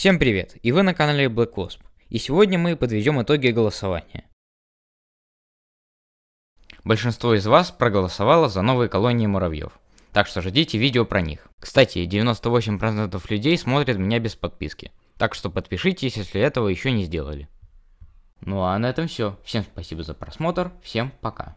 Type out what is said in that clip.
Всем привет, и вы на канале Black Wasp, и сегодня мы подведем итоги голосования. Большинство из вас проголосовало за новые колонии муравьев, так что ждите видео про них. Кстати, 98% людей смотрят меня без подписки, так что подпишитесь, если этого еще не сделали. Ну а на этом все. Всем спасибо за просмотр, всем пока.